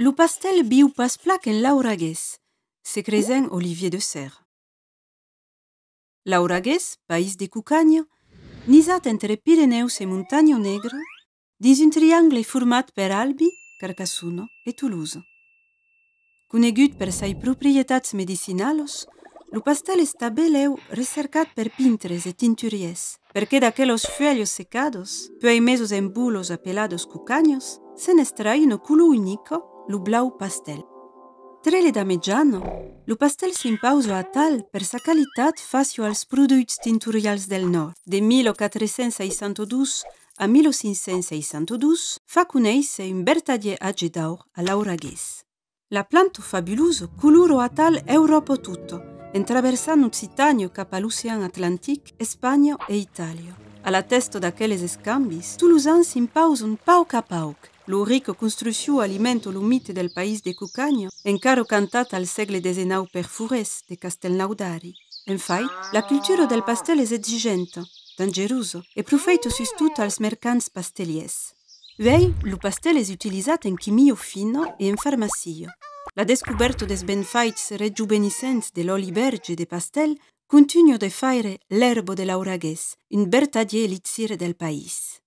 Lo pastè vi pas plac en Lauraguès, secrzen Olivier de Serra. Laurauraguès, país de Cucaño, nisat entre pire neus e montagno negre, din un triangle format per albi, carcaszuno e Toulouso. Conegut per sai propriepritats medicinalos, lo pasè estabel èu recercat per pintres e tinuriè, perque d'aquelos fueèlho secados, lo hai mesos enbulos apelados cucaños, se n’esttra o culo unò. Lublau pastel. Trele da meggiano, lo pastel s’impimpausa a tal per sa qualitat fascio als produuits tinturs del nordrd. De 1462 a 1562 fa qu’isse in Berttaglie agida a laura ges. La plantu fabuluso culuro a tal Europa tutto, en traversant un citagno capa l’Ocean At Atlantic, Espagno e Italia. A la testo d’aquelles esescambis, Tuusan s’impimpazon pau cap pauque l'urico construiu alimento lumite del paese de Cucagno, in caro cantata al segle XIX per Fures de Castelnaudari. Enfai, la cultura del pastel è exigenta, dangeroso e profeito sus tut als mercants pasteliers. Vei, lo pastel è utilizzato in chimio fino e in farmacia. La descoberta des benfaits rejuvenescents de l'oli verge de pastel continua de faire l'erbo de l'auragues, un vertadier elixir del paese.